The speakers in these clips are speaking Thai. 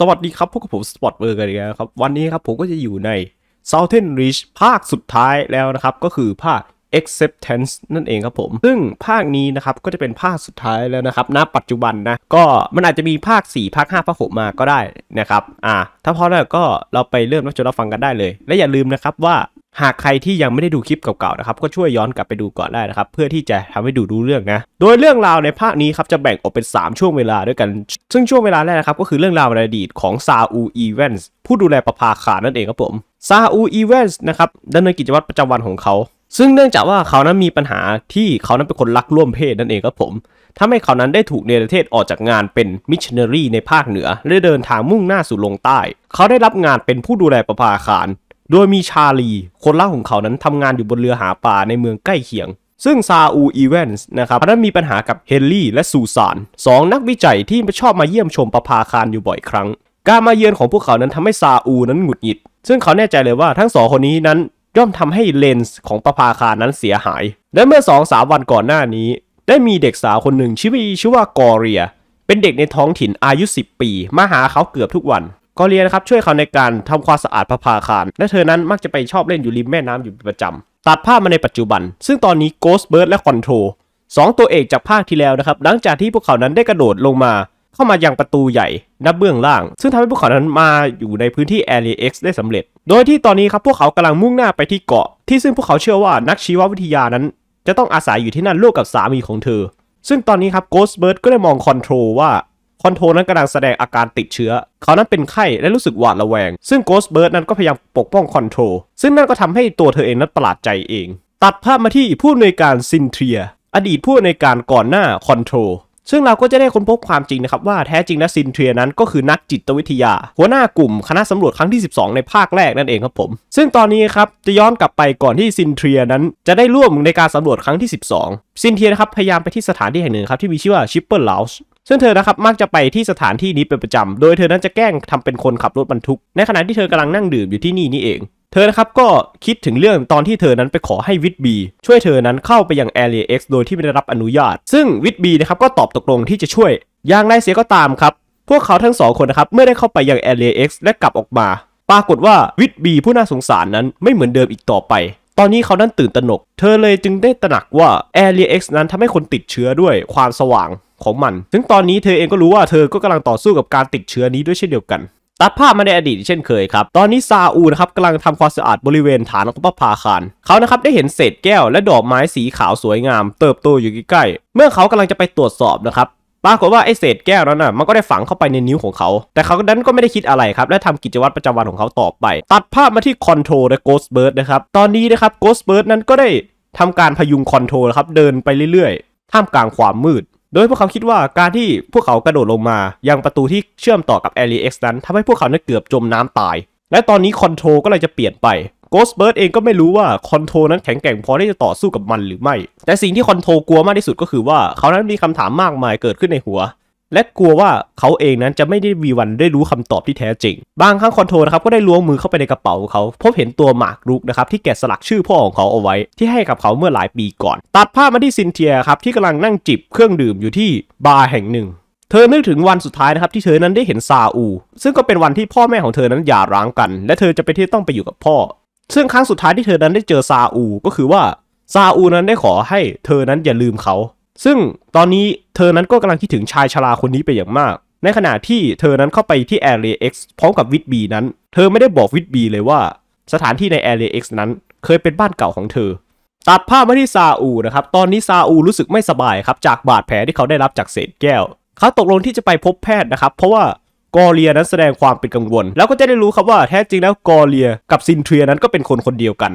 สวัสดีครับพวกกับผมสปอตเบอร์กันแล้วครับวันนี้ครับผมก็จะอยู่ใน Southern Reach ภาคสุดท้ายแล้วนะครับก็คือภาค acceptance นั่นเองครับผมซึ่งภาคนี้นะครับก็จะเป็นภาคสุดท้ายแล้วนะครับณปัจจุบันนะก็มันอาจจะมีภาค 4 ภาค 5ภาค6มาก็ได้นะครับอ่าถ้าพอแล้วก็เราไปเริ่มรับชมรับฟังกันได้เลย และอย่าลืมนะครับว่าหากใครที่ยังไม่ได้ดูคลิปเก่าๆนะครับก็ช่วยย้อนกลับไปดูก่อนได้นะครับเพื่อที่จะทำให้ดูรู้เรื่องนะโดยเรื่องราวในภาคนี้ครับจะแบ่งออกเป็น 3 ช่วงเวลาด้วยกัน ซึ่งช่วงเวลาแรกนะครับก็คือเรื่องราวในอดีตของซาอูอีเวนส์ผู้ดูแลประภาคารนั่นเองครับผมซาอูอีเวนส์นะครับดำเนินกิจวัตรประจำวันของเขา ซึ่งเนื่องจากว่าเขานั้นมีปัญหาที่เขานั้นเป็นคนรักร่วมเพศนั่นเองครับผมทำให้เขานั้นได้ถูกเนรเทศออกจากงานเป็นมิชชันนารีในภาคเหนือและเดินทางมุ่งหน้าสู่ลงใต้ เขาได้รับงานเป็นผู้ดูแลประภาคารโดยมีชาลี คนล่าของเขานั้นทำงานอยู่บนเรือหาปลาในเมืองใกล้เคียง ซึ่งซาอูอีเวนส์นะครับนั้นมีปัญหากับเฮนรี่และซูซานสองนักวิจัยที่ชอบมาเยี่ยมชมประภาคารอยู่บ่อยครั้ง การมาเยือนของพวกเขานั้นทำให้ซาอูนั้นหงุดหงิด ซึ่งเขาแน่ใจเลยว่าทั้งสองคนนี้นั้นย่อมทำให้เลนส์ของประภาคารนั้นเสียหาย และเมื่อสองสาวันก่อนหน้านี้ ได้มีเด็กสาวคนหนึ่งชื่อชื่อว่ากอเรีย เป็นเด็กในท้องถิ่นอายุ10 ปีมาหาเขาเกือบทุกวันกอเลียนะครับช่วยเขาในการทำความสะอาดพระพาคารและเธอนั้นมักจะไปชอบเล่นอยู่ริมแม่น้ำอยู่เป็นประจำ ตัดภาพมาในปัจจุบัน ซึ่งตอนนี้ Ghost Bird และ Control สองตัวเอกจากภาคที่แล้วนะครับหลังจากที่พวกเขานั้นได้กระโดดลงมา เข้ามายังประตูใหญ่ นับเบื้องล่าง ซึ่งทำให้พวกเขานั้นมาอยู่ในพื้นที่ a ็ e ซ X ได้สำเร็จ โดยที่ตอนนี้ครับพวกเขากำลังมุ่งหน้าไปที่เกาะ ที่ซึ่งพวกเขาเชื่อว่านักชีววิทยานั้น จะต้องอาศัยอยู่ที่นั่นร่วมกับสามีของเธอ ซึ่งตอนนี้ครับ Ghost Bird ก็ได้มอง Control ว่าคอนโทรนั้นกำลังแสดงอาการติดเชื้อ เขานั้นเป็นไข้และรู้สึกหวาดระแวง ซึ่งโกสเบิร์ดนั้นก็พยายามปกป้องคอนโทรซึ่งนั่นก็ทำให้ตัวเธอเองนั้นประหลาดใจเอง ตัดภาพมาที่ผู้อำนวยการซินเทีย อดีตผู้อำนวยการก่อนหน้าคอนโทรซึ่งเราก็จะได้ค้นพบความจริงนะครับ ว่าแท้จริงแล้วซินเทียนั้นก็คือนักจิตวิทยา หัวหน้ากลุ่มคณะสำรวจครั้งที่12 ในภาคแรกนั่นเองครับผม ซึ่งตอนนี้ครับจะย้อนกลับไปก่อนที่ซินเทียนั้นจะได้ร่วมในการสำรวจครั้งที่12ซินเทียนะครับพยายามไปที่สถานที่แห่งหนึ่งครับที่มีชื่อว่าชิปเปอร์ลาส์ซึ่งเธอนะครับมักจะไปที่สถานที่นี้เป็นประจำ โดยเธอนั้นจะแกล้งทำเป็นคนขับรถบรรทุก ในขณะที่เธอกำลังนั่งดื่มอยู่ที่นี่นี่เอง เธอนะครับก็คิดถึงเรื่องตอนที่เธอนั้นไปขอให้วิทบีช่วยเธอนั้นเข้าไปยังแอรอ็กซ์โดยที่ไม่ได้รับอนุญาต ซึ่งวิทบีนะครับก็ตอบตกลงที่จะช่วยอย่างไรเสียก็ตามครับ พวกเขาทั้งสองคนนะครับเมื่อได้เข้าไปยังแอรอ็กซ์และกลับออกมา ปรากฏว่าวิทบี ผู้น่าสงสารนั้นไม่เหมือนเดิมอีกต่อไปตอนนี้เขานั้นตื่นตระหนก เธอเลยจึงได้ตระหนักว่า Area X นั้นทาให้คนติดเชื้อด้วยความสว่างของมัน ซึ่งตอนนี้เธอเองก็รู้ว่าเธอก็กำลังต่อสู้กับการติดเชื้อนี้ด้วยเช่นเดียวกัน ตัดภาพมาในอดีตเช่นเคยครับ ตอนนี้ซาอูนะครับกำลังทำความสะอาดบริเวณฐานของพระพาคารเขานะครับได้เห็นเศษแก้วและดอกไม้สีขาวสวยงาม เติบโตอยู่ใกล้ๆ เมื่อเขากำลังจะไปตรวจสอบนะครับปรากฏว่าไอเศษแก้วนั้นน่ะมันก็ได้ฝังเข้าไปในนิ้วของเขา แต่เขาดันก็ไม่ได้คิดอะไรครับ และทำกิจวัตรประจำวันของเขาต่อไป ตัดภาพมาที่คอนโทรและโกสเบิร์ดนะครับ ตอนนี้นะครับโกสเบิร์ดนั้นก็ได้ทำการพยุงคอนโทรครับ เดินไปเรื่อยๆ ท่ามกลางความมืด โดยพวกเขาคิดว่าการที่พวกเขากระโดดลงมา ยังประตูที่เชื่อมต่อกับแอรีเอ็กซ์นั้นทำให้พวกเขานี้ยเกือบจมน้ำตาย และตอนนี้คอนโทรก็เลยจะเปลี่ยนไปโกสเบิร์ดเองก็ไม่รู้ว่าคอนโทรนั้นแข็งแกร่งพอที่จะต่อสู้กับมันหรือไม่ แต่สิ่งที่คอนโทรกลัวมากที่สุดก็คือว่า เขานั้นมีคำถามมากมายเกิดขึ้นในหัว และกลัวว่าเขาเองนั้นจะไม่ได้วีวันได้รู้คำตอบที่แท้จริง บางครั้งคอนโทรนะครับก็ได้ล้วงมือเข้าไปในกระเป๋าของเขา พบเห็นตัวหมากรุกนะครับที่แกะสลักชื่อพ่อของเขาเอาไว้ ที่ให้กับเขาเมื่อหลายปีก่อน ตัดภาพมาที่ซินเทียครับที่กำลังนั่งจิบเครื่องดื่มอยู่ที่บาร์แห่งหนึ่ง เธอนึกถึงวันสุดท้ายนะครับที่เธอนั้นได้เห็นซาอูซึ่งก็เป็นวันที่พ่อแม่ของเธอนั้นหย่าร้างกัน และเธอจะไปที่ต้องไปอยู่กับพ่อซึ่งครั้งสุดท้ายที่เธอนั้นได้เจอซาอูก็คือว่าซาอูนั้นได้ขอให้ เธอนั้นอย่าลืมเขา ซึ่งตอนนี้เธอนั้นก็กำลังคิดถึงชายชราคนนี้ไปอย่างมากในขณะที่เธอนั้นเข้าไปที่แอร์เอ็กซ์พร้อมกับวิทบีนั้น เธอไม่ได้บอกวิทบีเลยว่าสถานที่ในแอร์เอ็กซ์นั้นเคยเป็นบ้านเก่าของเธอ ตัดภาพมาที่ซาอูนะครับตอนนี้ซาอูรู้สึกไม่สบายครับจากบาดแผลที่เขาได้รับจากเศษแก้วเขาตกลงที่จะไปพบแพทย์นะครับ เพราะว่ากอเลียนั้นแสดงความเป็นกังวล แล้วก็จะได้รู้ครับว่าแท้จริงแล้วกอเลีย กับซินเทียนั้นก็เป็นคนคนเดียวกัน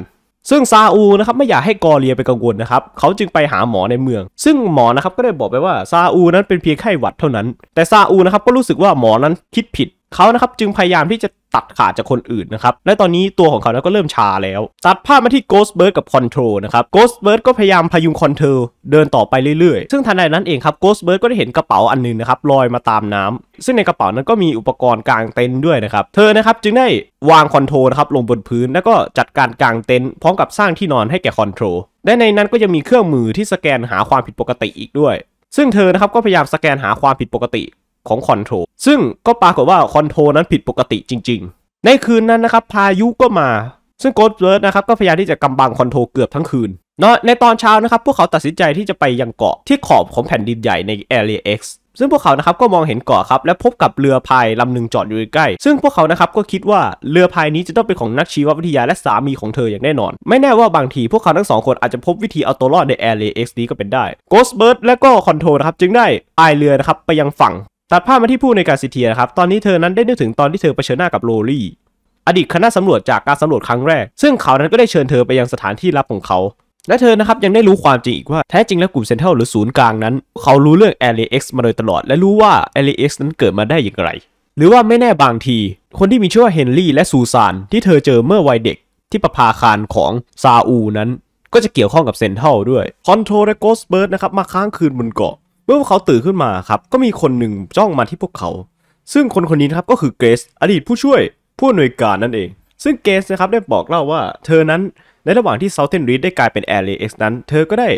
ซึ่งซาอูนะครับไม่อยากให้กอเลียไปกังวลนะครับ เขาจึงไปหาหมอในเมือง ซึ่งหมอนะครับก็ได้บอกไปว่าซาอูนั้นเป็นเพียงไข้หวัดเท่านั้น แต่ซาอูนะครับก็รู้สึกว่าหมอนั้นคิดผิดเขานะครับจึงพยายามที่จะตัดขาดจากคนอื่นนะครับและตอนนี้ตัวของเขาก็เริ่มชาแล้วตัดภาพมาที่โกสเบิร์ดกับคอนโทรนะครับโกสเบิร์ดก็พยายามพยุงคอนโทรเดินต่อไปเรื่อยๆ ซึ่งทันใดนั้นเองครับโกสเบิร์ดก็ได้เห็นกระเป๋าอันนึงนะครับลอยมาตามน้ำ ซึ่งในกระเป๋านั้นก็มีอุปกรณ์กลางเต็นท์ด้วยนะครับเธอนะครับจึงได้วางคอนโทรนะครับลงบนพื้นแล้วก็จัดการกลางเต็นท์พร้อมกับสร้างที่นอนให้แก่คอนโทรและในนั้นก็จะมีเครื่องมือที่สแกนหาความผิดปกติอีกด้วย ซึ่งเธอนะครับก็พยายามสแกนหาความผิดปกติของคอนโทรซึ่งก็ปรากฏว่าคอนโทรนั้นผิดปกติจริง ๆ ในคืนนั้นนะครับ พายุก็มา ซึ่งโกดเบิร์ดนะครับก็พยายามที่จะกำบังคอนโทรเกือบทั้งคืนเนาะในตอนเช้านะครับพวกเขาตัดสินใจที่จะไปยังเกาะที่ขอบของแผ่นดินใหญ่ในแอเรียกซึ่งพวกเขานะครับก็มองเห็นเกาะครับ และพบกับเรือพายลำหนึ่งจอดอยู่ใกล้ ซึ่งพวกเขานะครับก็คิดว่าเรือพายนี้จะต้องเป็นของนักชีววิทยาและสามีของเธออย่างแน่นอน ไม่แน่ว่าบางทีพวกเขาทั้งสองคนอาจจะพบวิธีเอาตัวรอดในแอร์เรย์เอ็กซ์นี้ก็เป็นได้ โกสเบิร์ดและก็คอนโทรนะครับจึงได้อายเรือนะครับไปยังฝั่งตัดภาพมาที่ผู้ในการซิเทียครับ ตอนนี้เธอนั้นได้นึกถึงตอนที่เธอเผชิญหน้ากับโรลี่ อดีตคณะสำรวจจากการสำรวจครั้งแรก ซึ่งเขานั้นก็ได้เชิญเธอไปยังสถานที่ลับของเขา และเธอนะครับยังได้รู้ความจริงอีกว่าแท้จริงแล้วกลุ่มเซนเทลหรือศูนย์กลางนั้น เขารู้เรื่องอลกซ์มาโดยตลอด และรู้ว่าอลกซ์นั้นเกิดมาได้อย่างไร หรือว่าไม่แน่บางที คนที่มีชื่อว่าเฮนรี่และซูซานที่เธอเจอเมื่อวัยเด็กที่ประภาคารของซาอูนั้น ก็จะเกี่ยวข้องกับเซนเทลด้วยคอนโทรและโกสเบิร์ดนะครับมาค้างคืนบนเกาะเมื่อพวกเขาตื่นขึ้นมาครับ ก็มีคนหนึ่งจ้องมาที่พวกเขา ซึ่งคนคนนี้ครับก็คือเกรซอดีตผู้ช่วย ผู้อำนวยการนั่นเอง ซึ่งเกรซนะครับได้บอกเล่าว่าเธอนั้น ในระหว่างที่เซาเทนรีดได้กลายเป็นแอร์เรเอ็กซ์นั้นเธอก็ได้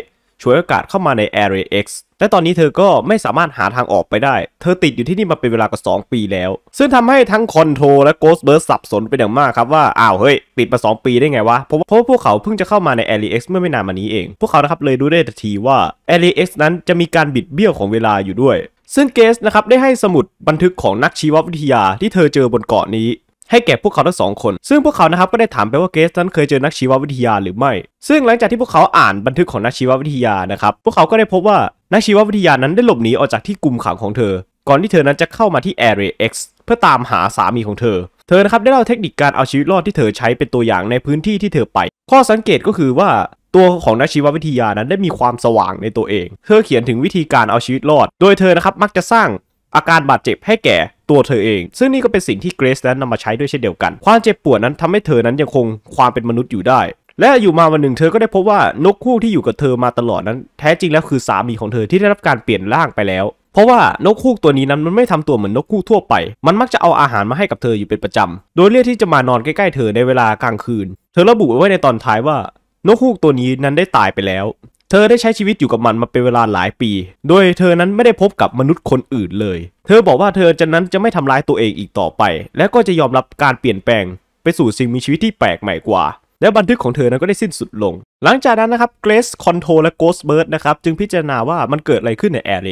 ฉวยโอกาสเข้ามาใน Area X และตอนนี้เธอก็ไม่สามารถหาทางออกไปได้ เธอติดอยู่ที่นี่มาเป็นเวลากว่า2ปีแล้ว ซึ่งทำให้ทั้งคอนโทรและโกสเบิร์ดสับสนเป็นอย่างมากครับว่า อ้าวเฮ้ย ติดมา 2 ปีได้ไงวะ เพราะเพราะพวกเขาเพิ่งจะเข้ามาใน a อ i x เมื่อไม่นานมานี้เอง พวกเขานะครับเลยรู้ได้ทันทีว่า a กซ x นั้นจะมีการบิดเบี้ยวของเวลาอยู่ด้วย ซึ่งเกสนะครับได้ให้สมุดบันทึกของนักชีววิทยาที่เธอเจอบนเกาะนี้ให้แก่พวกเขาทั้งสองคน ซึ่งพวกเขานะครับก็ได้ถามไปว่าเกส นั้นเคยเจอนักชีววิทยาหรือไม่ ซึ่งหลังจากที่พวกเขาอ่านบันทึกของนักชีววิทยานะครับ พวกเขาก็ได้พบว่านักชีววิทยานั้นได้หลบหนีออกจากที่กลุ่มขังของเธอ ก่อนที่เธอนั้นจะเข้ามาที่แ Area ์เพื่อตามหาสามีของเธอ เธอนะครับได้เล่าเทคนิคการเอาชีวิตรอดที่เธอใช้เป็นตัวอย่างในพื้นที่ที่เธอไป ข้อสังเกตก็คือว่าตัวของนักชีววิทยานั้นได้มีความสว่างในตัวเอง เธอเขียนถึงวิธีการเอาชีวิตรอด โดยเธอนะครับมักจะสร้างอาการบาดเจ็บให้แก่ตัวเธอเอง ซึ่งนี่ก็เป็นสิ่งที่เกรซนั้นนำมาใช้ด้วยเช่นเดียวกัน ความเจ็บปวดนั้นทำให้เธอนั้นยังคงความเป็นมนุษย์อยู่ได้ และอยู่มาวันหนึ่ง เธอก็ได้พบว่านกคู่ที่อยู่กับเธอมาตลอดนั้น แท้จริงแล้วคือสามีของเธอที่ได้รับการเปลี่ยนร่างไปแล้ว เพราะว่านกคู่ตัวนี้นั้นมันไม่ทำตัวเหมือนนกคู่ทั่วไป มันมักจะเอาอาหารมาให้กับเธออยู่เป็นประจำ โดยเรียกที่จะมานอนใกล้ๆเธอในเวลากลางคืน เธอระบุไว้ในตอนท้ายว่า นกคู่ตัวนี้นั้นได้ตายไปแล้วธอได้ใช้ชีวิตอยู่กับมันมาเป็นเวลาหลายปี โดยเธอนั้นไม่ได้พบกับมนุษย์คนอื่นเลย เธอบอกว่าเธอจะนั้นจะไม่ทำร้ายตัวเองอีกต่อไป และก็จะยอมรับการเปลี่ยนแปลง ไปสู่สิ่งมีชีวิตที่แปลกใหม่กว่า และบันทึกของเธอนั้นก็ได้สิ้นสุดลง หลังจากนั้นนะครับเกรซคอนโทรและโกสเบิร์ดนะครับจึงพิจารณาว่ามันเกิดอะไรขึ้นในแอร์เ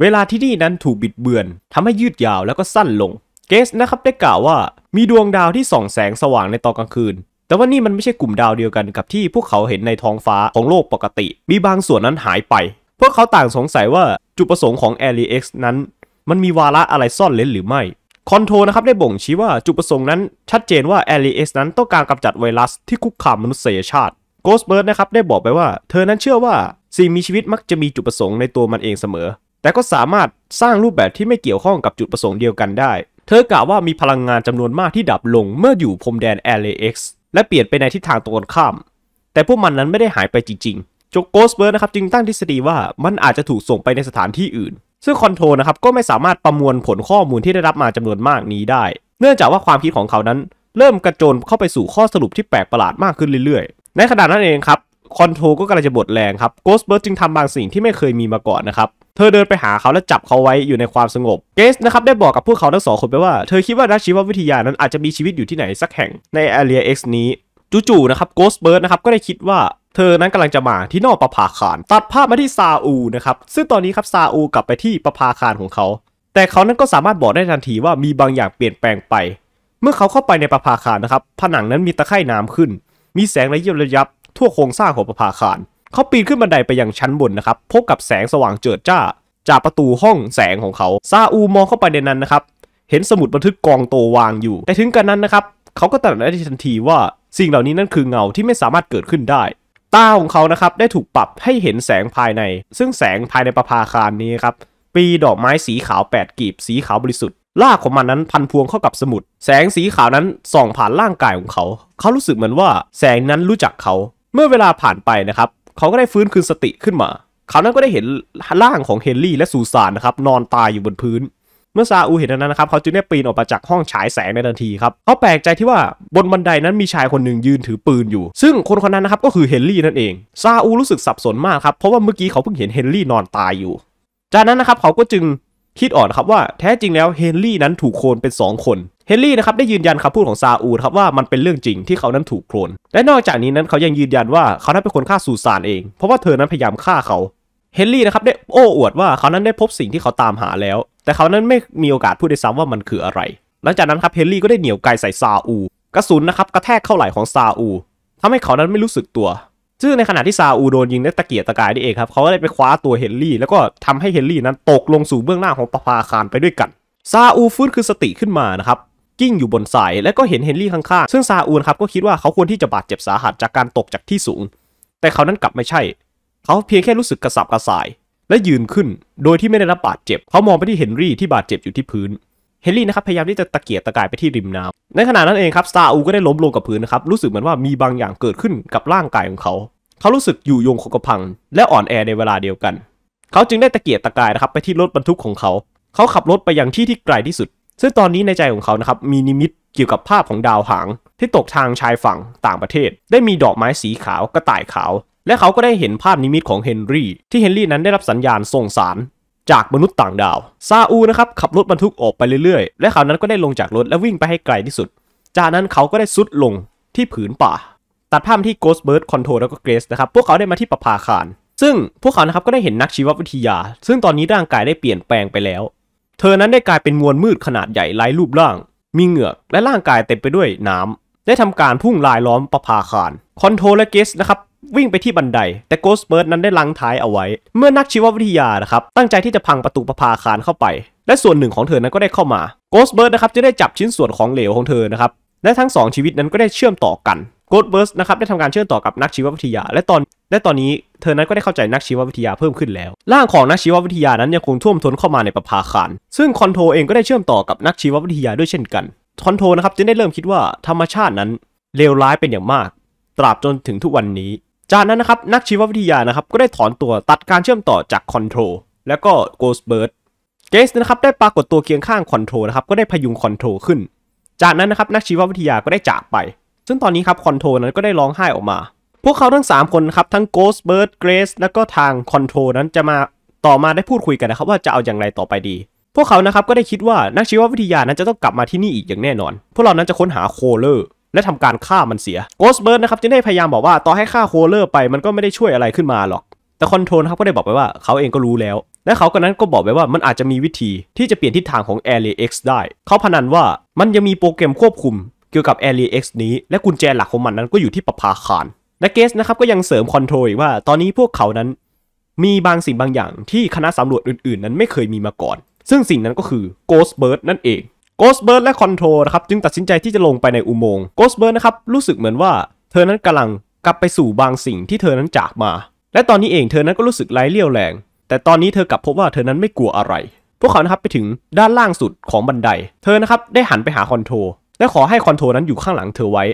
เวลาที่นี่นั้นถูกบิดเบือน ทำให้ยืดยาวแล้วก็สั้นลง เกสนะครับได้กล่าวว่ามีดวงดาวที่ส่องแสงสว่างในตอนกลางคืนแต่ว่านี่มันไม่ใช่กลุ่มดาวเดียวกันกับที่พวกเขาเห็นในท้องฟ้าของโลกปกติ มีบางส่วนนั้นหายไป พวกเขาต่างสงสัยว่าจุดประสงค์ของ a l i x นั้น มันมีวาระอะไรซ่อนเล้นหรือไม่ คอนโทรนะครับได้บ่งชี้ว่าจุดประสงค์นั้นชัดเจนว่า a l i x นั้นต้องการกำจัดไวรัสที่คุกคามมนุษยชาติ โกสเบิร์ดนะครับได้บอกไปว่า เธอนั้นเชื่อว่าสิ่งมีชีวิตมักจะมีจุดประสงค์ในตัวมันเองเสมอ แต่ก็สามารถสร้างรูปแบบที่ไม่เกี่ยวข้องกับจุดประสงค์เดียวกันได้ เธอกล่าวว่ามีพลังงานจานวนมากที่ดับลงเมื่ออยู่พรมแดน LAX และเปลี่ยนไปในทิศทางตรงกันข้าม แต่พวกมันนั้นไม่ได้หายไปจริงๆจกโกสเบิร์ดนะครับจึงตั้งทฤษฎีว่ามันอาจจะถูกส่งไปในสถานที่อื่น ซึ่งคอนโทรนะครับก็ไม่สามารถประมวลผลข้อมูลที่ได้รับมาจำนวนมากนี้ได้ เนื่องจากว่าความคิดของเขานั้น เริ่มกระโจนเข้าไปสู่ข้อสรุปที่แปลกประหลาดมากขึ้นเรื่อยๆ ในขณะนั้นเองครับคอนโทรก็กำลังจะบดแรงครับโกสเบิร์ดจึงทำบางสิ่งที่ไม่เคยมีมาก่อนนะครับ เธอเดินไปหาเขาและจับเขาไว้อยู่ในความสงบเกสนะครับได้บอกกับพวกเขาทั้งสองคนไปว่าเธอคิดว่านักชีววิทยานั้นอาจจะมีชีวิตอยู่ที่ไหนสักแห่งในแอเรียเอ็กซ์นี้จู่ๆนะครับโกสเบิร์ดนะครับก็ได้คิดว่า เธอนั้นกำลังจะมาที่นอกประภาคารตัดภาพมาที่ซาอูนะครับซึ่งตอนนี้ครับซาอูกลับไปที่ประภาคารของเขา แต่เขานั้นก็สามารถบอกได้ทันทีว่ามีบางอย่างเปลี่ยนแปลงไป เมื่อเขาเข้าไปในประภาคารนะครับผนังนั้นมีตะไคร่น้ำขึ้น มีแสงระยิบระยับทั่วโครงสร้างของประภาคาร เขาปีนขึ้นบันไดไปยังชั้นบนนะครับ พบกับแสงสว่างเจิดจ้า จากประตูห้องแสงของเขาซาอูมองเข้าไปในนั้นนะครับ เห็นสมุดบันทึกกองโตวางอยู่ แต่ถึงกันนั้นนะครับ เขาก็ตัดสินได้ทันทีว่าสิ่งเหล่านี้นั่นคือเงาที่ไม่สามารถเกิดขึ้นได้ตาของเขานะครับได้ถูกปรับให้เห็นแสงภายใน ซึ่งแสงภายในประภาคารนี้ครับปีดอกไม้สีขาว 8 กลีบสีขาวบริสุทธิ์ลากของมันนั้นพันพวงเข้ากับสมุด แสงสีขาวนั้นส่องผ่านร่างกายของเขา เขารู้สึกเหมือนว่า แสงนั้นรู้จักเขาเมื่อเวลาผ่านไปนะครับเขาก็ได้ฟื้นคืนสติขึ้นมาเขานั้นก็ได้เห็นร่างของเฮนรี่ และซูซานนะครับนอนตายอยู่บนพื้น เมื่อซาอูเห็นนั้นนะครับเขาจึงได้ปีนออกมาจากห้องฉายแสงในทันทีครับเขาแปลกใจที่ว่าบนบันไดนั้นมีชายคนหนึ่งยืนถือปืนอยู่ ซึ่งคนคนนั้นนะครับก็คือเฮนรี่นั่นเองซาอูรู้สึกสับสนมากครับเพราะว่าเมื่อกี้เขาเพิ่งเห็นเฮนรี่นอนตายอยู่ จากนั้นนะครับเขาก็จึงคิดออนครับว่าแท้จริงแล้วเฮนรี่นั้นถูกโคลนเป็น2คน เฮนรี่นะครับได้ยืนยันคำพูดของซาอูครับว่ามันเป็นเรื่องจริงที่เขานั้นถูกโคลน และนอกจากนี้นั้นเขายังยืนยันว่าเขานั้นเป็นคนฆ่าสูซานเองเพราะว่าเธอนั้นพยายามฆ่าเขา เฮนรี่นะครับได้โอ้อวดว่าเขานั้นได้พบสิ่งที่เขาตามหาแล้ว แต่เขานั้นไม่มีโอกาสพูดได้ซ้ำว่ามันคืออะไร หลังจากนั้นครับเฮนรี่ก็ได้เหนี่ยวไกใส่ซาอูกระสุนนะครับกระแทกเข้าไหล่ของซาอูทำให้เขานั้นไม่รู้สึกตัวซึ่งในขณะที่ซาอูโดนยิงได้ตะเกียกตะกายนี่เองครับเขาก็เลยไปคว้าตัวเฮนรี่แล้วก็ทำให้เฮนรี่นั้นตกลงสู่เบื้องหน้าของปภาคารไปด้วยกันซาอูฟื้นคือสติขึ้นมานะครับกิ้งอยู่บนสายแล้วก็เห็นเฮนรี่ข้างๆซึ่งซาอูนครับก็คิดว่าเขาควรที่จะบาดเจ็บสาหัสจากการตกจากที่สูงแต่เขานั้นกลับไม่ใช่ เขาเพียงแค่รู้สึกกระสับกระส่ายและยืนขึ้นโดยที่ไม่ได้รับบาดเจ็บเขามองไปที่เฮนรี่ที่บาดเจ็บอยู่ที่พื้นเฮนรี่นะครับพยายามที่จะตะเกียกตะกายไปที่ริมน้ำในขณะนั้นเองครับซาอูก็ได้ล้มลงกับพื้นนะครับรู้สึกเหมือนว่ามีบางอย่างเกิดขึ้นกับร่างกายของเขา เขารู้สึกอยู่ยงคงกระพังและอ่อนแอในเวลาเดียวกัน เขาจึงได้ตะเกียกตะกายนะครับไปที่รถบรรทุกของเขา เขาขับรถไปยังที่ที่ไกลที่สุด ซึ่งตอนนี้ในใจของเขานะครับมีนิมิตเกี่ยวกับภาพของดาวหางที่ตกทางชายฝั่งต่างประเทศ ได้มีดอกไม้สีขาวกระต่ายขาว และเขาก็ได้เห็นภาพนิมิตของเฮนรี่ที่เฮนรี่นั้นได้รับสัญญาณส่งสารจากมนุษย์ต่างดาว ซาอูนะครับขับรถบรรทุกออกไปเรื่อย ๆ และเขานั้นก็ได้ลงจากรถและวิ่งไปให้ไกลที่สุด จากนั้นเขาก็ได้ซุดลงที่ผืนป่า ตัดภาพที่โกสเบิร์ดคอนโทรแล้วก็เกรสนะครับ พวกเขาได้มาที่ประภาคารซึ่งพวกเขานะครับก็ได้เห็นนักชีววิทยา ซึ่งตอนนี้ร่างกายได้เปลี่ยนแปลงไปแล้ว เธอนั้นได้กลายเป็นมวลมืดขนาดใหญ่ไร้รูปร่าง มีเหงือกและร่างกายเต็มไปด้วยน้ำ ได้ทำการพุ่งลายล้อมประภาคารคอนโทรและเกสนะครับวิ่งไปที่บันไดแต่โกสเบิร์ดนั้นได้ลังท้ายเอาไว้ เมื่อนักชีววิทยานะครับตั้งใจที่จะพังประตูประภาคารเข้าไป และส่วนหนึ่งของเธอนั้นก็ได้เข้ามาโกสเบิร์ดนะครับจะได้จับชิ้นส่วนของเหลวของเธอนะครับและทั้ง2ชีวิตนั้นก็ได้เชื่อมต่อกันโกสเบิร์ดนะครับ ได้ทำการเชื่อมต่อกับนักชีววิทยาและตอนและตอนนี้เธอนั้นก็ได้เข้าใจนักชีววิทยาเพิ่มขึ้นแล้วร่างของนักชีววิทยานั้นยังคงท่วมท้นเข้ามาในประภาคารซึ่งคอนโทเองก็ได้เชื่อมต่อกับนักชีววิทยาด้วยเช่นกันคอนโทนะครับจึงได้เริ่มคิดว่าธรรมชาตินั้นเลวร้ายเป็นอย่างมาก ตราบจนถึงทุกวันนี้จากนั้นนะครับนักชีววิทยานะครับก็ได้ถอนตัวตัดการเชื่อมต่อจากคอนโทรแล้วก็โกสเบิร์ดเกสนะครับได้ปรากฏตัวเคียงข้างคอนโทรนะครับก็ได้พยุงคอนโทรขึ้น จากนั้นนะครับนักชีววิทยาก็ได้จากไป ซึ่งตอนนี้ครับคอนโทรนั้นก็ได้ร้องไห้ออกมา พวกเขาทั้ง 3 คนครับทั้งโกสเบิร์ดเกรซแล้วก็ทางคอนโทรนั้นจะมาต่อมาได้พูดคุยกันนะครับว่าจะเอาอย่างไรต่อไปดี พวกเขานะครับก็ได้คิดว่านักชีววิทยานั้นจะต้องกลับมาที่นี่อีกอย่างแน่นอนพวกเรานั้นจะค้นหาโคเลอร์และทำการฆ่ามันเสียโกสเบิร์ดนะครับจึงได้พยายามบอกว่า ต่อให้ฆ่าโคเลอร์ไป มันก็ไม่ได้ช่วยอะไรขึ้นมาหรอก แต่คอนโทรลครับก็ได้บอกไปว่า เขาเองก็รู้แล้ว และเขาก็นั้นก็บอกไปว่ามันอาจจะมีวิธีที่จะเปลี่ยนทิศทางของแอรอ็กซ์ได้ เขาพนันว่ามันยังมีโปรแกรมควบคุมเกี่ยวกับแอรอ็กซ์นี้ และกุญแจหลักของมันนั้นก็อยู่ที่ปะภาคารและเกสนะครับก็ยังเสริมคอนโทรลอีกว่าตอนนี้พวกเขานั้น มีบางสิ่งบางอย่าง ที่คณะสำรวจอื่นๆ นั้นไม่เคยมีมาก่อน ซึ่งสิ่งนั้นก็คือ Ghost Bird นั่นเอง Ghostbird และ Control นะครับจึงตัดสินใจที่จะลงไปในอุโมงค์ Ghostbird นะครับรู้สึกเหมือนว่าเธอนั้นกำลังกลับไปสู่บางสิ่งที่เธอนั้นจากมาและตอนนี้เองเธอนั้นก็รู้สึกไร้เรี่ยวแรง แต่ตอนนี้เธอกลับพบว่าเธอนั้นไม่กลัวอะไร พวกเขานะครับไปถึงด้านล่างสุดของบันได เธอนะครับได้หันไปหาคอนโทรและขอให้คอนโทรนั้นอยู่ข้างหลังเธอไว้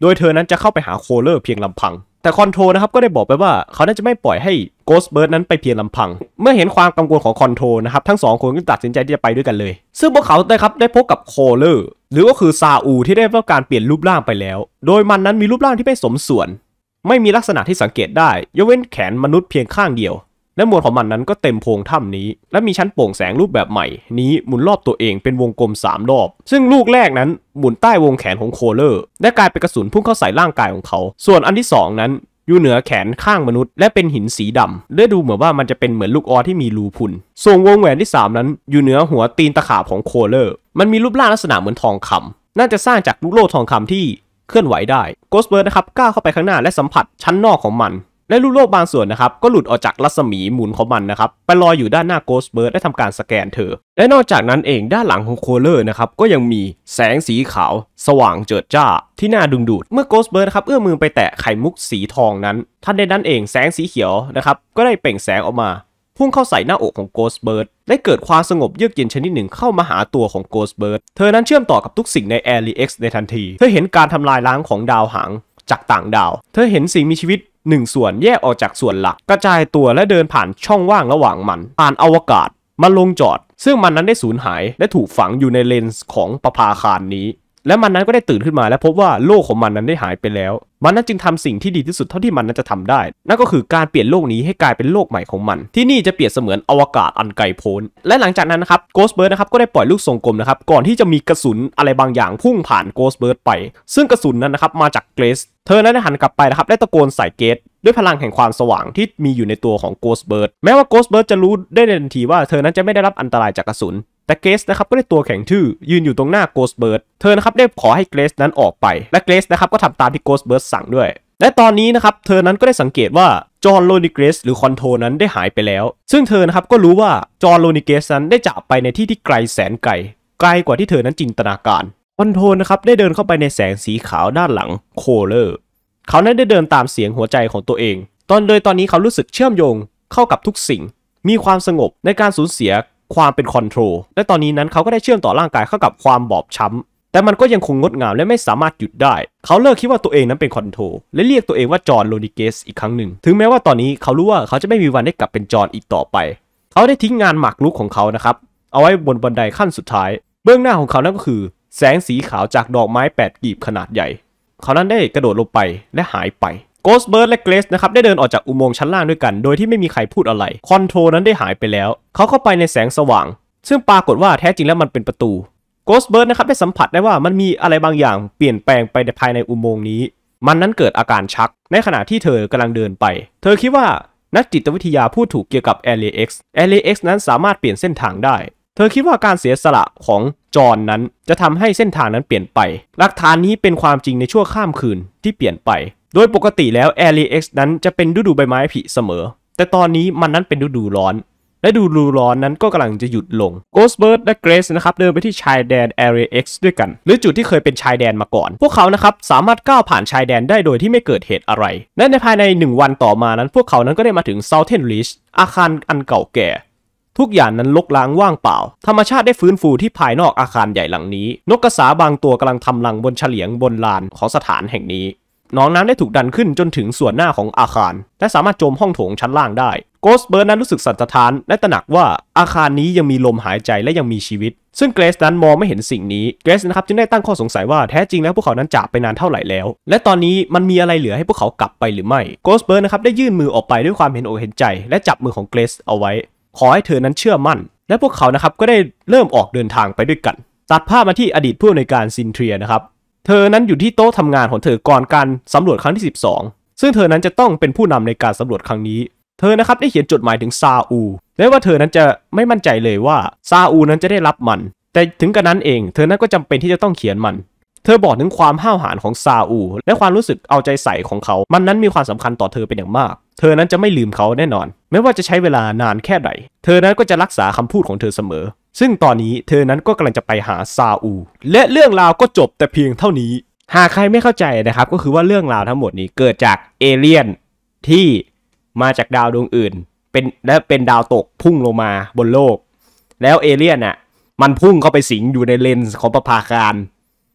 โดยเธอนั้นจะเข้าไปหาโคเลอร์เพียงลำพัง แต่คอนโทรนะครับก็ได้บอกไปว่าเขาน่าจะไม่ปล่อยใหโกสเบิร์ดนั้นไปเพียงลำพัง เมื่อเห็นความกังวลของคอนโทรนะครับ ทั้งสองคนก็ตัดสินใจที่จะไปด้วยกันเลย ซึ่งพวกเขาได้ครับ ได้พบกับโคเลอร์หรือก็คือ ซาอู ที่ได้รับการเปลี่ยนรูปร่างไปแล้ว โดยมันนั้นมีรูปร่างที่ไม่สมส่วน ไม่มีลักษณะที่สังเกตได้ยกเว้นแขนมนุษย์เพียงข้างเดียว และมวลของมันนั้นก็เต็มโพรงถ้ำนี้ และมีชั้นโปร่งแสงรูปแบบใหม่ นี้หมุนรอบตัวเองเป็นวงกลม3รอบ ซึ่งลูกแรกนั้นหมุนใต้วงแขนของโคเลอร์และกลายเป็นกระสุนพุ่งเข้าใส่ร่างกายของเขา ส่วนอันที่ 2 นั้นอยู่เหนือแขนข้างมนุษย์และเป็นหินสีดำและดูเหมือนว่ามันจะเป็นเหมือนลูกออที่มีรูพุน ส่วนวงแหวนที่ 3 นั้น อยู่เหนือหัวตีนตะขาบของโคเลอร์ มันมีรูปร่างลักษณะเหมือนทองคำน่าจะสร้างจากลูกโลทองคำที่เคลื่อนไหวได้โกสเบิร์ดนะครับก้าวเข้าไปข้างหน้าและสัมผัสชั้นนอกของมันและลูกโลกบางส่วนนะครับก็หลุดออกจากรัศมีหมุนของมันนะครับไปลอยอยู่ด้านหน้าโกสเบิร์ดได้ทำการสแกนเธอ และนอกจากนั้นเองด้านหลังของโคเลอร์นะครับก็ยังมีแสงสีขาว สว่างเจิดจ้า ที่น่าดึงดูดเมื่อโกสเบิร์ดครับเอื้อมมือไปแตะไข่มุกสีทองนั้นท่านใดนั้นเองแสงสีเขียวนะครับก็ได้เปล่งแสงออกมาพุ่งเข้าใส่หน้าอกของโกสเบิร์ดได้เกิดความสงบเยือกเย็นชนิดหนึ่งเข้ามาหาตัวของโกสเบิร์ดเธอนั้นเชื่อมต่อกับทุกสิ่งในแอรีเอ็กซ์ในทันทีเธอเห็นการทำลายล้างของดาวหางจากต่างดาว เธอเห็นสิ่งมีชีวิตหนึ่งส่วนแยกออกจากส่วนหลักกระจายตัวและเดินผ่านช่องว่างระหว่างมัน ผ่านอวกาศมาลงจอด ซึ่งมันนั้นได้สูญหายและถูกฝังอยู่ในเลนส์ของประภาคารนี้และมันนั้นก็ได้ตื่นขึ้นมาและพบว่าโลกของมันนั้นได้หายไปแล้ว มันนั้นจึงทำสิ่งที่ดีที่สุดเท่าที่มันนั้นจะทำได้ นั่นก็คือการเปลี่ยนโลกนี้ให้กลายเป็นโลกใหม่ของมัน ที่นี่จะเปลี่ยนเสมือนอวกาศอันไกลโพ้นและหลังจากนั้นนะครับโกสเบิร์ดนะครับก็ได้ปล่อยลูกทรงกลมนะครับก่อนที่จะมีกระสุนอะไรบางอย่างพุ่งผ่านโกสเบิร์ดไป ซึ่งกระสุนนั้นนะครับมาจากเกรซเธอนั้นได้หันกลับไปนะครับได้ตะโกนใส่เกต ด้วยพลังแห่งความสว่างที่มีอยู่ในตัวของโกสเบิร์ดแม้ว่าโกสเบิร์ดจะรู้ได้ในทันทีว่าเธอนั้นจะไม่ได้รับอันตรายจากกระสุนแต่เกรซนะครับก็ได้ตัวแข็งทื่อ ยืนอยู่ตรงหน้าโกสเบิร์ดเธอนะครับได้ขอให้เกรซนั้นออกไปและเกรซนะครับก็ทำตามที่โกสเบิร์ดสั่งด้วยและตอนนี้นะครับเธอนั้นก็ได้สังเกตว่าจอห์นโลนิเกสหรือคอนโทนั้นได้หายไปแล้ว ซึ่งเธอนะครับก็รู้ว่าจอห์นโลนิเกสนั้นได้จากไปในที่ที่ไกลแสนไกลไกลกว่าที่เธอนั้นจินตนาการคอนโทนะครับได้เดินเข้าไปในแสงสีขาวด้านหลังโคเลอร์เขานั้นได้เดินตามเสียงหัวใจของตัวเอง ตอนโดยตอนนี้เขารู้สึกเชื่อมโยง เข้ากับทุกสิ่ง มีความสงบในการสูญเสียความเป็นคอนโทรล และตอนนี้นั้นเขาก็ได้เชื่อมต่อร่างกายเข้ากับความบอบช้ำแต่มันก็ยังคงงดงามและไม่สามารถหยุดได้ เขาเลิกคิดว่าตัวเองนั้นเป็นคอนโทรและเรียกตัวเองว่าจอห์นโลนิเกสอีกครั้งหนึ่ง ถึงแม้ว่าตอนนี้เขารู้ว่าเขาจะไม่มีวันได้กลับเป็นจอห์นอีกต่อไป เขาได้ทิ้งงานหมากรุกของเขานะครับ เอาไว้บนบันไดขั้นสุดท้าย เบื้องหน้าของเขานั่นก็คือ แสงสีขาวจากดอกไม้8กลีบขนาดใหญ่เขานั้นได้กระโดดลงไปและหายไปโกสเบิร์ดและเกรสนะครับได้เดินออกจากอุโมงค์ชั้นล่างด้วยกัน โดยที่ไม่มีใครพูดอะไรคอนโทรนั้นได้หายไปแล้ว เขาเข้าไปในแสงสว่าง ซึ่งปรากฏว่าแท้จริงแล้วมันเป็นประตูโกสเบิร์ดนะครับได้สัมผัสได้ว่ามันมีอะไรบางอย่างเปลี่ยนแปลงไปในภายในอุโมงค์นี้ มันนั้นเกิดอาการชัก ในขณะที่เธอกำลังเดินไป เธอคิดว่านักจิตวิทยาพูดถูกเกี่ยวกับเเเออล็กซ์เอ็กซ์นั้นสามารถเปลี่ยนเส้นทางได้ เธอคิดว่าการเสียสละของจอนนั้น จะทำให้เส้นทางนั้นเปลี่ยนไปหลักฐานนี้เป็นความจริงในชั่วข้ามคืนที่เปลี่ยนไปโดยปกติแล้ว AliEx นั้นจะเป็นฤดูใบไม้ผลิเสมอ แต่ตอนนี้มันนั้นเป็นฤดูร้อน และดูรูร้อนนั้นก็กำลังจะหยุดลง Ghostbird และ Grace นะครับเดินไปที่ชายแดน Area X ด้วยกัน หรือจุดที่เคยเป็นชายแดนมาก่อน พวกเขานะครับสามารถก้าวผ่านชายแดนได้โดยที่ไม่เกิดเหตุอะไร และในภายใน 1 วันต่อมานั้น พวกเขานั้นก็ได้มาถึง Southern Reach อาคารอันเก่าแก่ ทุกอย่างนั้นลกล้างว่างเปล่า ธรรมชาติได้ฟื้นฟูที่ภายนอกอาคารใหญ่หลังนี้ นกกระสาบางตัวกำลังทำรังบนเฉลียงบนลานของสถานแห่งนี้หนองน้ำได้ถูกดันขึ้นจนถึงส่วนหน้าของอาคาร และสามารถโจมห้องโถงชั้นล่างได้โกสเบิร์นนั้นรู้สึกสั่นสะท้าน และตระหนักว่าอาคารนี้ยังมีลมหายใจและยังมีชีวิต ซึ่งเกรซนั้นมองไม่เห็นสิ่งนี้เกรซนะครับจึงได้ตั้งข้อสงสัยว่าแท้จริงแล้วพวกเขานั้นจากไปนานเท่าไหร่แล้ว และตอนนี้มันมีอะไรเหลือให้พวกเขากลับไปหรือไม่โกสเบิร์นนะครับได้ยื่นมือออกไปด้วยความเห็นอกเห็นใจและจับมือของเกรซเอาไว้ขอให้เธอนั้นเชื่อมั่น และพวกเขานะครับก็ได้เริ่มออกเดินทางไปด้วยกันตัดภาพมาที่อดีตผู้อำนวยการซินเทียนะครับเธอนั้นอยู่ที่โต๊ะทำงานของเธอก่อนการสำรวจครั้งที่ 12 ซึ่งเธอนั้นจะต้องเป็นผู้นำในการสำรวจครั้งนี้ เธอนะครับได้เขียนจดหมายถึงซาอูและว่าเธอนั้นจะไม่มั่นใจเลยว่าซาอูนั้นจะได้รับมัน แต่ถึงกระนั้นเองเธอนั้นก็จำเป็นที่จะต้องเขียนมัน เธอบอกถึงความห้าวหาญของซาอูและความรู้สึกเอาใจใส่ของเขามันนั้นมีความสำคัญต่อเธอเป็นอย่างมาก เธอนั้นจะไม่ลืมเขาแน่นอนไม่ว่าจะใช้เวลานานแค่ไหนเธอนั้นก็จะรักษาคำพูดของเธอเสมอซึ่งตอนนี้เธอนั้นก็กำลังจะไปหาซาอู และเรื่องราวก็จบแต่เพียงเท่านี้ หากใครไม่เข้าใจนะครับก็คือว่าเรื่องราวทั้งหมดนี้เกิดจากเอเลี่ยนที่มาจากดาวดวงอื่นเป็นและเป็นดาวตกพุ่งลงมาบนโลก แล้วเอเลี่ยนน่ะมันพุ่งเข้าไปสิงอยู่ในเลนส์ของประภาการ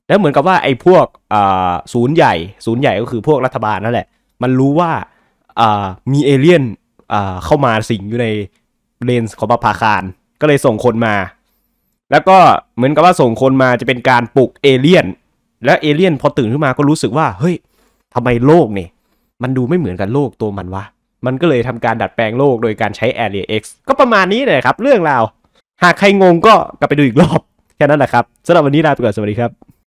แล้วเหมือนกับว่าไอ้พวกศูนย์ใหญ่ศูนย์ใหญ่ก็คือพวกรัฐบาลนั่นแหละมันรู้ว่ามีเอเลี่ยนเข้ามาสิงอยู่ในเลนส์ของประภาคารก็เลยส่งคนมา แล้วก็เหมือนกับว่าส่งคนมาจะเป็นการปลุกเอเลี่ยนและเอเลี่ยนพอตื่นขึ้นมาก็รู้สึกว่าเฮ้ยทำไมโลกเนี่ยมันดูไม่เหมือนกันโลกตัวมันวะมันก็เลยทำการดัดแปลงโลกโดยการใช้ a รียเก็ประมาณนี้เลยครับ เรื่องราวหากใครงงก็กลับไปดูอีกรอบแค่นั้นแหละครับสำหรับวันนี้ลาไปก่อนสวัสดีครับ